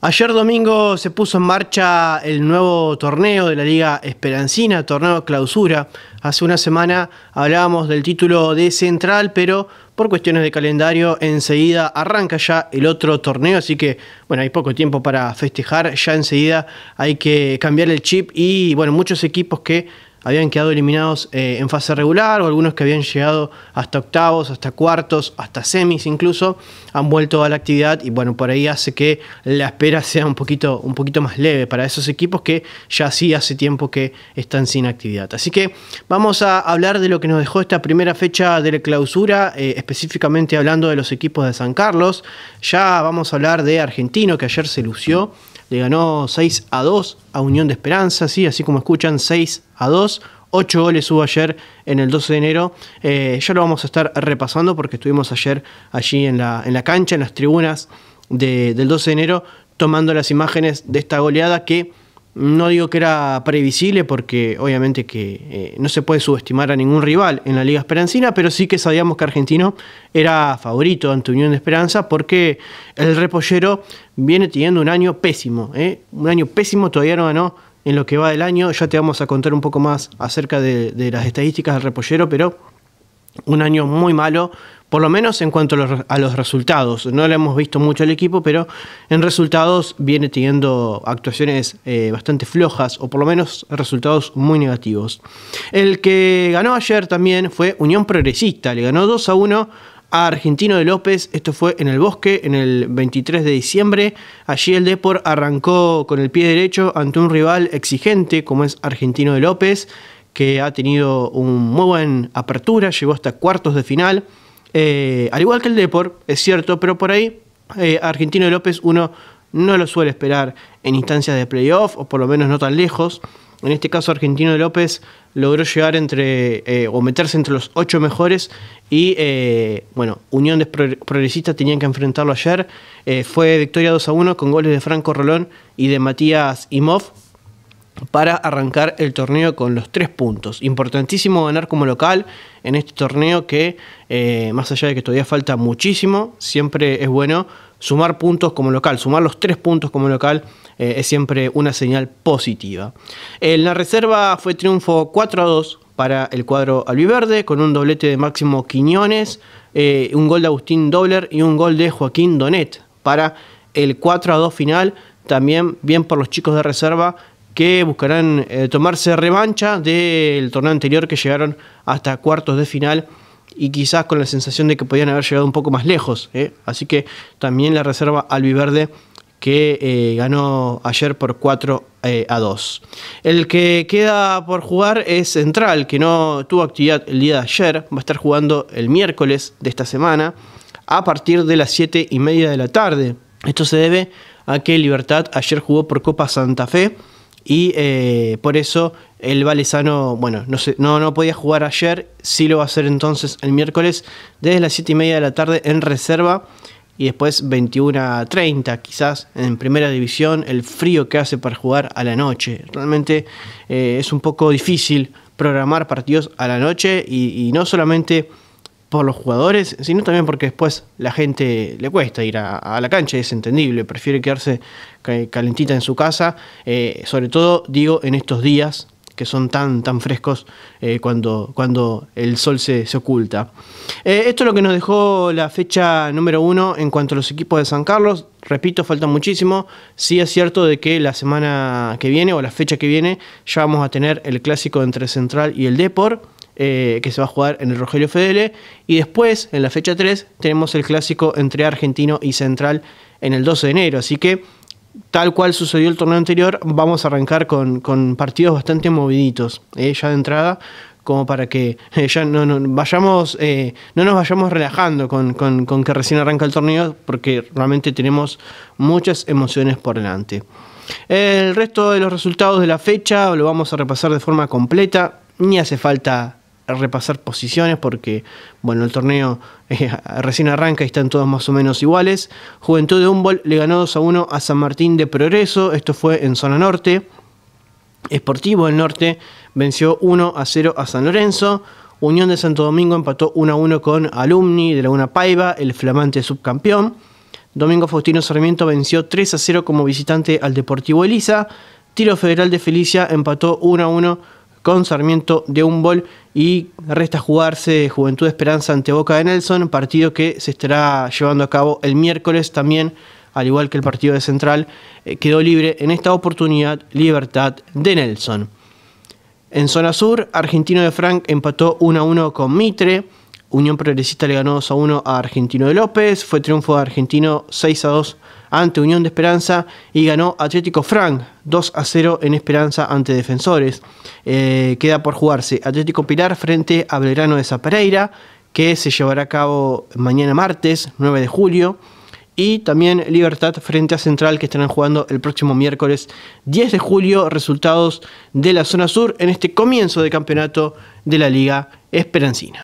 Ayer domingo se puso en marcha el nuevo torneo de la Liga Esperancina, torneo clausura. Hace una semana hablábamos del título de Central, pero por cuestiones de calendario enseguida arranca ya el otro torneo, así que bueno, hay poco tiempo para festejar, ya enseguida hay que cambiar el chip y bueno, muchos equipos que habían quedado eliminados eh, en fase regular o algunos que habían llegado hasta octavos, hasta cuartos, hasta semis incluso, han vuelto a la actividad y bueno, por ahí hace que la espera sea un poquito, un poquito más leve para esos equipos que ya sí hace tiempo que están sin actividad. Así que vamos a hablar de lo que nos dejó esta primera fecha de la clausura, eh, específicamente hablando de los equipos de San Carlos. Ya vamos a hablar de Argentino que ayer se lució le ganó 6 a 2 a Unión de Esperanza, ¿sí? así como escuchan, 6 a 2. 8 goles hubo ayer en el 12 de enero. Eh, ya lo vamos a estar repasando porque estuvimos ayer allí en la, en la cancha, en las tribunas del 12 de enero, tomando las imágenes de esta goleada que no digo que era previsible porque obviamente que eh, no se puede subestimar a ningún rival en la Liga Esperancina, pero sí que sabíamos que Argentino era favorito ante Unión de Esperanza porque el repollero viene teniendo un año pésimo. ¿eh? Un año pésimo, todavía no ganó en lo que va del año. Ya te vamos a contar un poco más acerca de las estadísticas del repollero, pero un año muy malo por lo menos en cuanto a los, resultados. No le hemos visto mucho al equipo, pero en resultados viene teniendo actuaciones eh, bastante flojas o por lo menos resultados muy negativos. El que ganó ayer también fue Unión Progresista, le ganó 2 a 1 a Argentino de López. Esto fue en el bosque, en el 23 de diciembre. Allí el Depor arrancó con el pie derecho ante un rival exigente como es Argentino de López, que ha tenido un muy buen apertura, llegó hasta cuartos de final. Eh, al igual que el Depor, es cierto, pero por ahí eh, Argentino López uno no lo suele esperar en instancias de playoff, o por lo menos no tan lejos. En este caso, Argentino López logró llegar entre eh, o meterse entre los ocho mejores y, bueno, Unión de Progresistas tenían que enfrentarlo ayer. fue victoria 2 a 1 con goles de Franco Rolón y de Matías Imov para arrancar el torneo con los tres puntos. Importantísimo ganar como local en este torneo que, eh, más allá de que todavía falta muchísimo, siempre es bueno sumar puntos como local, sumar los tres puntos como local eh, es siempre una señal positiva. En la reserva fue triunfo 4 a 2 para el cuadro albiverde, con un doblete de Máximo Quiñones, eh, un gol de Agustín Dobler y un gol de Joaquín Donet para el 4 a 2 final, también bien por los chicos de reserva que buscarán eh, tomarse revancha del torneo anterior que llegaron hasta cuartos de final y quizás con la sensación de que podían haber llegado un poco más lejos. ¿eh? Así que también la reserva albiverde que eh, ganó ayer por 4 a 2. El que queda por jugar es Central, que no tuvo actividad el día de ayer, va a estar jugando el miércoles de esta semana a partir de las 7 y media de la tarde. Esto se debe a que Libertad ayer jugó por Copa Santa Fe y eh, por eso el Valesano, bueno, no, no, no, podía jugar ayer, sí lo va a hacer entonces el miércoles desde las 7 y media de la tarde en reserva y después 21 a quizás en primera división, el frío que hace para jugar a la noche. Realmente eh, es un poco difícil programar partidos a la noche y no solamente por los jugadores, sino también porque después la gente le cuesta ir a, la cancha, es entendible, prefiere quedarse calentita en su casa, eh, sobre todo digo en estos días que son tan, tan frescos eh, cuando, cuando el sol se, oculta. Eh, esto es lo que nos dejó la fecha número uno en cuanto a los equipos de San Carlos. Repito, falta muchísimo. Sí es cierto de que la semana que viene o la fecha que viene ya vamos a tener el clásico entre Central y el Deport eh, que se va a jugar en el Rogelio Fedele. Y después, en la fecha 3, tenemos el clásico entre Argentino y Central en el 12 de enero. Así que, tal cual sucedió el torneo anterior, vamos a arrancar con, partidos bastante moviditos. Eh, ya de entrada, como para que eh, ya no, vayamos, no nos vayamos relajando con, con, que recién arranca el torneo, porque realmente tenemos muchas emociones por delante. El resto de los resultados de la fecha lo vamos a repasar de forma completa, ni hace falta repasar posiciones porque, bueno, el torneo eh, recién arranca y están todos más o menos iguales. Juventud de Humboldt le ganó 2 a 1 a San Martín de Progreso, esto fue en zona norte. Esportivo del Norte venció 1 a 0 a San Lorenzo. Unión de Santo Domingo empató 1 a 1 con Alumni de Laguna Paiva, el flamante subcampeón. Domingo Faustino Sarmiento venció 3 a 0 como visitante al Deportivo Elisa. Tiro Federal de Felicia empató 1 a 1 con Sarmiento de un y resta jugarse Juventud Esperanza ante Boca de Nelson, partido que se estará llevando a cabo el miércoles también, al igual que el partido de Central, eh, quedó libre en esta oportunidad Libertad de Nelson. En zona sur, Argentino de Frank empató 1 a 1 con Mitre. Unión Progresista le ganó 2 a 1 a Argentino de López. Fue triunfo de Argentino 6 a 2 ante Unión de Esperanza y ganó Atlético Frank 2 a 0 en Esperanza ante Defensores. Eh, queda por jugarse Atlético Pilar frente a Belgrano de Zapereira, que se llevará a cabo mañana martes 9 de julio. Y también Libertad frente a Central que estarán jugando el próximo miércoles 10 de julio. Resultados de la zona sur en este comienzo de campeonato de la Liga Esperancina.